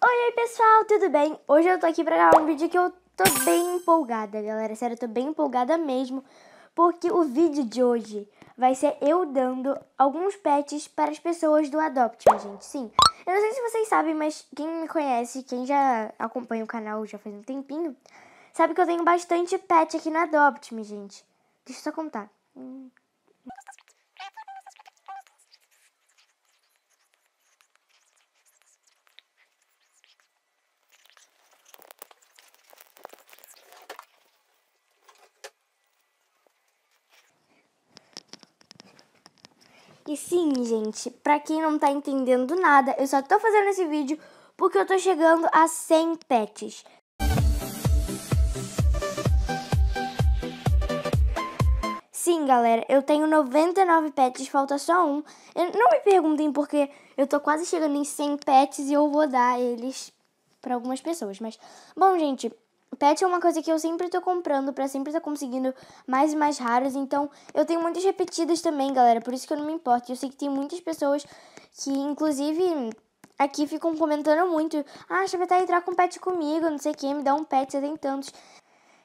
Oi, oi pessoal, tudo bem? Hoje eu tô aqui pra gravar um vídeo que eu tô bem empolgada, galera. Sério, eu tô bem empolgada mesmo, porque o vídeo de hoje vai ser eu dando alguns pets para as pessoas do Me, gente. Sim, eu não sei se vocês sabem, mas quem me conhece, quem já acompanha o canal já faz um tempinho, sabe que eu tenho bastante pet aqui no Me, gente. Deixa eu só contar. Hum. E sim, gente, pra quem não tá entendendo nada, eu só tô fazendo esse vídeo porque eu tô chegando a 100 pets. Sim, galera, eu tenho 99 pets, falta só um. Eu, não me perguntem porque eu tô quase chegando em 100 pets e eu vou dar eles para algumas pessoas, mas... Bom, gente, Pet é uma coisa que eu sempre tô comprando, pra sempre tá conseguindo mais e mais raros. Então, eu tenho muitas repetidas também, galera. Por isso que eu não me importo. Eu sei que tem muitas pessoas que, inclusive, aqui ficam comentando muito. Ah, deixa eu tentar entrar com pet comigo, não sei o que, me dá um pet, você tem tantos.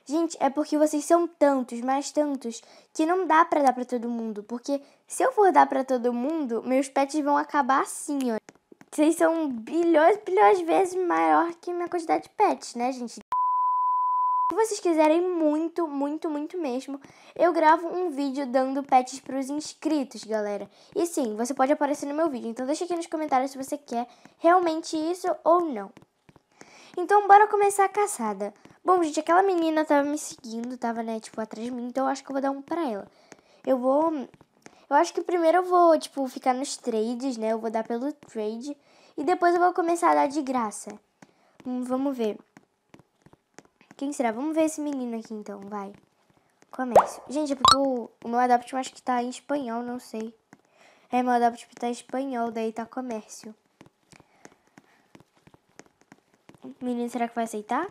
Gente, é porque vocês são tantos, mais tantos, que não dá para dar para todo mundo. Porque se eu for dar para todo mundo, meus pets vão acabar assim, ó. Vocês são bilhões, bilhões de vezes maior que minha quantidade de pets, né, gente? Se vocês quiserem muito, muito, muito mesmo, eu gravo um vídeo dando pets pros inscritos, galera. E sim, você pode aparecer no meu vídeo, então deixa aqui nos comentários se você quer realmente isso ou não. Então, bora começar a caçada. Bom, gente, aquela menina tava me seguindo, tava, né, tipo, atrás de mim, então eu acho que eu vou dar um pra ela. Eu vou... Eu acho que primeiro eu vou, tipo, ficar nos trades, né, eu vou dar pelo trade, e depois eu vou começar a dar de graça. Hum, vamos ver. Quem será? Vamos ver esse menino aqui então, vai. Comércio. Gente, é porque o, o meu adaptivo acho que tá em espanhol, não sei. É, meu adaptivo tá em espanhol, daí tá comércio. Menino, será que vai aceitar?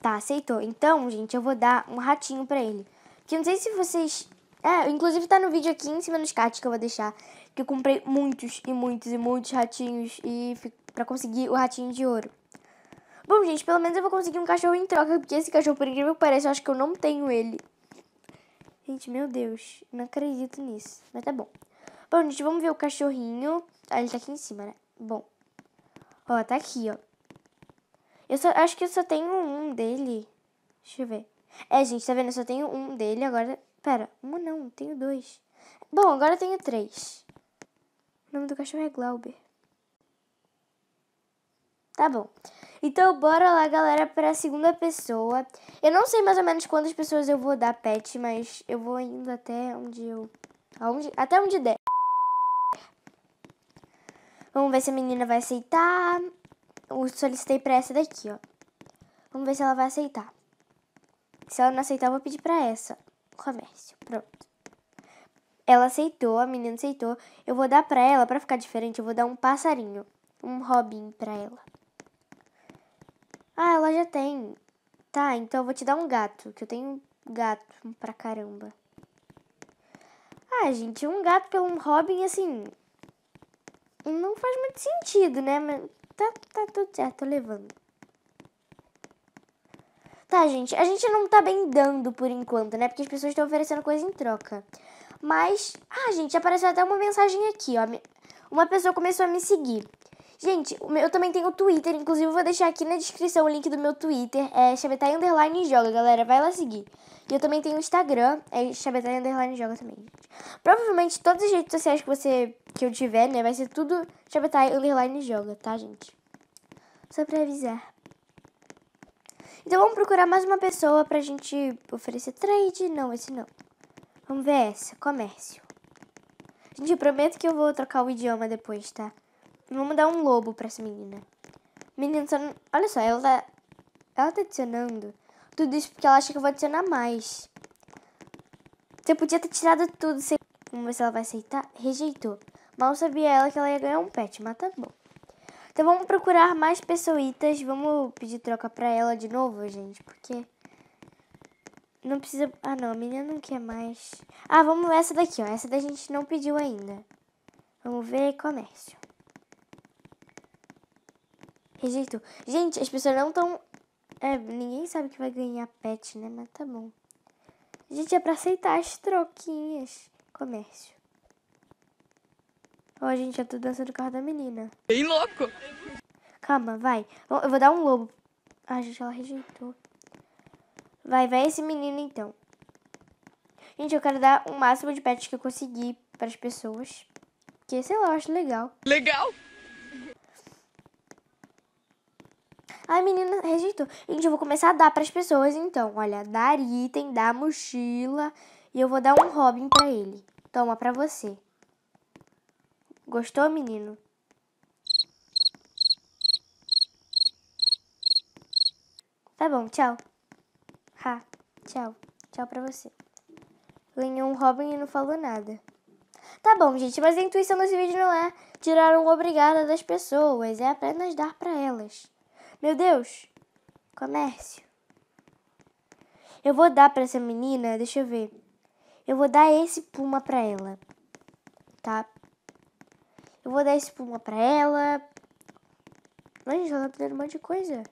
Tá, aceitou. Então, gente, eu vou dar um ratinho pra ele. Que eu não sei se vocês... É, inclusive tá no vídeo aqui em cima nos cards que eu vou deixar. Que eu comprei muitos e muitos e muitos ratinhos e pra conseguir o ratinho de ouro. Bom, gente, pelo menos eu vou conseguir um cachorro em troca, porque esse cachorro, por incrível que pareça, eu acho que eu não tenho ele. Gente, meu Deus, não acredito nisso, mas tá bom. Bom, gente, vamos ver o cachorrinho. Ah, ele tá aqui em cima, né? Bom, ó, tá aqui, ó. Eu só, acho que eu só tenho um dele. Deixa eu ver. É, gente, tá vendo? Eu só tenho um dele, agora... Pera, um não, tenho dois. Bom, agora eu tenho três. O nome do cachorro é Glauber. Tá bom. Então, bora lá, galera, para a segunda pessoa. Eu não sei mais ou menos quantas pessoas eu vou dar pet, mas eu vou indo até onde eu. Aonde? Até onde der. Vamos ver se a menina vai aceitar. Eu solicitei pra essa daqui, ó. Vamos ver se ela vai aceitar. Se ela não aceitar, eu vou pedir pra essa. Comércio. Pronto. Ela aceitou, a menina aceitou. Eu vou dar pra ela, pra ficar diferente, eu vou dar um passarinho. Um robin pra ela. Ah, ela já tem. Tá, então eu vou te dar um gato, que eu tenho gato pra caramba. Ah, gente, um gato pelo um Robin, assim. Não faz muito sentido, né? Mas tá, tá tudo certo, tô levando. Tá, gente, a gente não tá bem dando por enquanto, né? Porque as pessoas estão oferecendo coisa em troca. Mas, ah, gente, apareceu até uma mensagem aqui, ó. Uma pessoa começou a me seguir. Gente, eu também tenho o Twitter, inclusive eu vou deixar aqui na descrição o link do meu Twitter, é chavetai underline joga, galera, vai lá seguir. E eu também tenho o Instagram, é chavetai underline joga também, gente. Provavelmente todas as redes sociais que você que eu tiver, né, vai ser tudo chavetai underline joga, tá, gente? Só pra avisar. Então vamos procurar mais uma pessoa pra gente oferecer trade, não, esse não. Vamos ver essa, comércio. Gente, eu prometo que eu vou trocar o idioma depois, tá? Vamos dar um lobo pra essa menina. Menina, olha só, ela tá... ela tá adicionando tudo isso porque ela acha que eu vou adicionar mais. Você podia ter tirado tudo. sem Vamos ver se ela vai aceitar. Rejeitou. Mal sabia ela que ela ia ganhar um pet, mas tá bom. Então vamos procurar mais pessoitas. Vamos pedir troca pra ela de novo, gente, porque... Não precisa... Ah, não, a menina não quer mais. Ah, vamos essa daqui, ó. Essa da gente não pediu ainda. Vamos ver comércio. Rejeitou. Gente, as pessoas não estão. É, ninguém sabe que vai ganhar pet, né? Mas tá bom. Gente, é pra aceitar as troquinhas. Comércio. Ó, a gente, eu é tô dançando o carro da menina. Bem louco! Calma, vai. Eu vou dar um lobo. Ah, gente, ela rejeitou. Vai, vai esse menino então. Gente, eu quero dar o máximo de pets que eu conseguir para as pessoas. Porque, sei lá, eu acho legal. Legal! Ai, menina, rejeitou. Gente, eu vou começar a dar para as pessoas então. Olha, dar item, dar mochila. E eu vou dar um Robin para ele. Toma para você. Gostou, menino? Tá bom, tchau. Ha, tchau. Tchau pra você. Ganhou um Robin e não falou nada. Tá bom, gente, mas a intuição desse vídeo não é tirar um obrigada das pessoas, é apenas dar para elas. Meu Deus! Comércio. Eu vou dar para essa menina, deixa eu ver. Eu vou dar esse puma para ela. Tá? Eu vou dar esse puma para ela. Gente, ela tá dando um monte de coisa.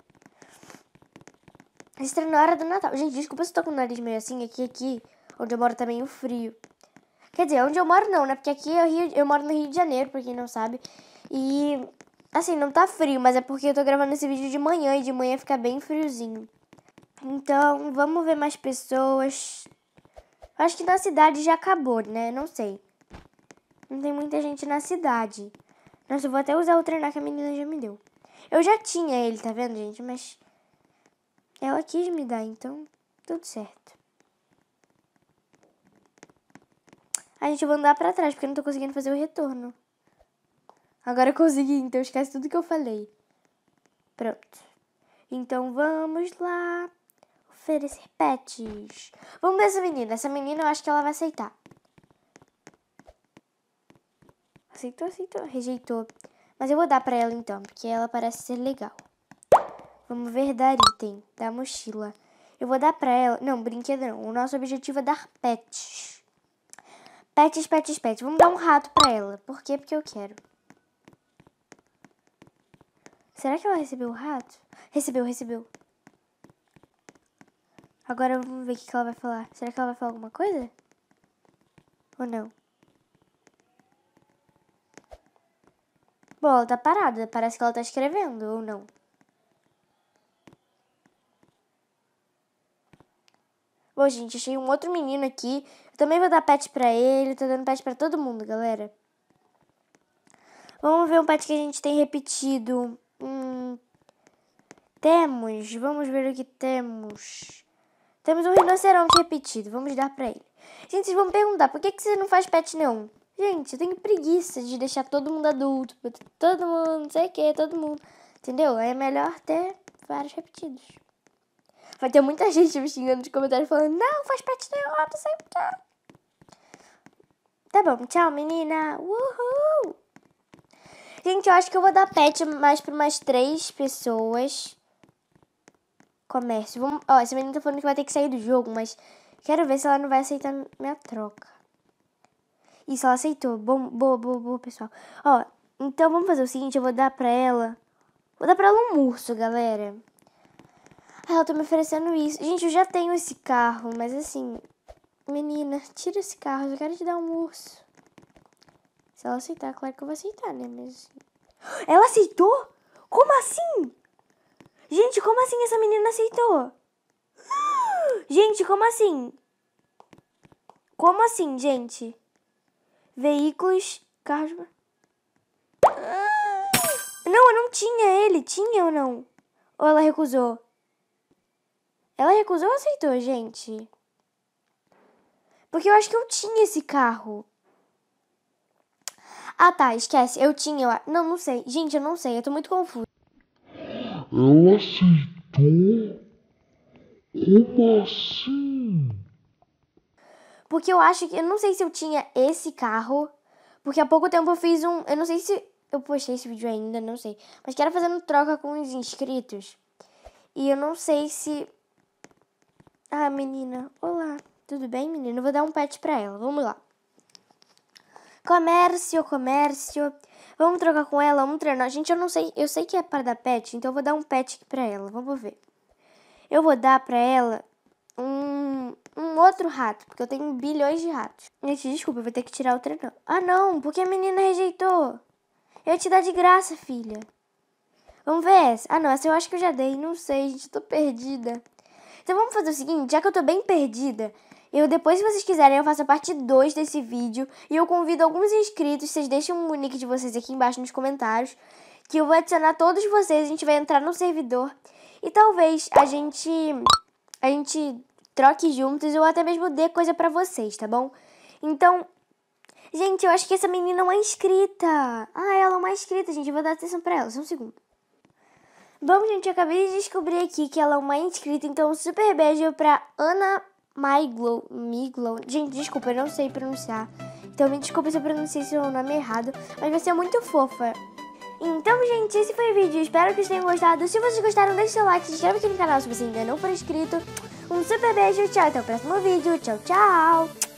Estranho na hora do Natal. Gente, desculpa se eu tô com o nariz meio assim. Aqui, aqui, onde eu moro tá meio frio. Quer dizer, onde eu moro não, né? Porque aqui eu, é Rio, eu moro no Rio de Janeiro, pra quem não sabe. E Assim, não tá frio, mas é porque eu tô gravando esse vídeo de manhã e de manhã fica bem friozinho. Então, vamos ver mais pessoas. Acho que na cidade já acabou, né? Não sei. Não tem muita gente na cidade. Nossa, eu vou até usar o treinar que a menina já me deu. Eu já tinha ele, tá vendo, gente? Mas ela quis me dar, então tudo certo. A gente vai andar pra trás, porque eu não tô conseguindo fazer o retorno. Agora eu consegui, então esquece tudo que eu falei. Pronto. Então vamos lá oferecer pets. Vamos ver essa menina. Essa menina eu acho que ela vai aceitar. Aceitou, aceitou, rejeitou. Mas eu vou dar pra ela então, porque ela parece ser legal. Vamos ver dar item da mochila. Eu vou dar pra ela... Não, brinquedo não. O nosso objetivo é dar pets. Pets, pets, pets. Vamos dar um rato pra ela. Por quê? Porque eu quero. Será que ela recebeu o rato? Recebeu, recebeu. Agora vamos ver o que ela vai falar. Será que ela vai falar alguma coisa? Ou não? Bom, ela tá parada. Parece que ela tá escrevendo, ou não? Bom, gente, achei um outro menino aqui. Eu também vou dar pet pra ele. Tô dando pet pra todo mundo, galera. Vamos ver um pet que a gente tem repetido temos? Vamos ver o que temos. Temos um rinoceronte repetido. Vamos dar pra ele. Gente, vocês vão me perguntar, por que, que você não faz pet nenhum? Gente, eu tenho preguiça de deixar todo mundo adulto, todo mundo, não sei o que, todo mundo. Entendeu? É melhor ter vários repetidos. Vai ter muita gente me xingando de comentário falando, não, faz pet nenhum, não sei o Tá bom, tchau, menina. Uhul! Gente, eu acho que eu vou dar pet mais para umas três pessoas comércio. Vamos... Ó, essa menina tá falando que vai ter que sair do jogo, mas quero ver se ela não vai aceitar minha troca. Isso, ela aceitou. Bom, boa, boa, boa, pessoal. Ó, então vamos fazer o seguinte, eu vou dar pra ela... Vou dar pra ela um urso, galera. Ah, ela tá me oferecendo isso. Gente, eu já tenho esse carro, mas assim... Menina, tira esse carro, eu quero te dar um urso. Se ela aceitar, claro que eu vou aceitar, né? Mas... Ela aceitou? Como assim? Gente, como assim essa menina aceitou? Gente, como assim? Como assim, gente? Veículos, carros. Não, eu não tinha ele. Tinha ou não? Ou ela recusou? Ela recusou ou aceitou, gente? Porque eu acho que eu tinha esse carro. Ah, tá, esquece. Eu tinha. Eu... Não, não sei. Gente, eu não sei. Eu tô muito confusa. Ela aceitou? Como assim? Porque eu acho que. Eu não sei se eu tinha esse carro. Porque há pouco tempo eu fiz um. Eu não sei se eu postei esse vídeo ainda, não sei. Mas que era fazendo troca com os inscritos. E eu não sei se. Ah, menina. Olá. Tudo bem, menina? Eu vou dar um pet pra ela. Vamos lá. Comércio, comércio. Vamos trocar com ela, vamos treinar. Gente, eu não sei, eu sei que é para dar pet, então eu vou dar um pet aqui pra ela. Vamos ver. Eu vou dar pra ela um, um outro rato, porque eu tenho bilhões de ratos. Gente, desculpa, eu vou ter que tirar o treinão. Ah, não, porque a menina rejeitou. Eu te dar de graça, filha. Vamos ver essa. Ah, não, essa eu acho que eu já dei. Não sei, gente, tô perdida. Então vamos fazer o seguinte, já que eu tô bem perdida, eu depois, se vocês quiserem, eu faço a parte 2 desse vídeo e eu convido alguns inscritos, vocês deixem o nick de vocês aqui embaixo nos comentários, que eu vou adicionar todos vocês, a gente vai entrar no servidor e talvez a gente a gente troque juntos ou até mesmo dê coisa para vocês, tá bom? Então, gente, eu acho que essa menina é uma inscrita. Ah, ela é uma inscrita, gente, eu vou dar atenção para ela, só um segundo. Bom, gente, eu acabei de descobrir aqui que ela é uma inscrita, então super beijo pra Ana Miglow, Miglow. Gente, desculpa, eu não sei pronunciar. Então me desculpa se eu pronunciei seu nome errado, mas você é muito fofa. Então, gente, esse foi o vídeo. Espero que vocês tenham gostado. Se vocês gostaram, deixe seu like, se inscreve aqui no canal se você ainda não for inscrito. Um super beijo, tchau, até o próximo vídeo. Tchau, tchau.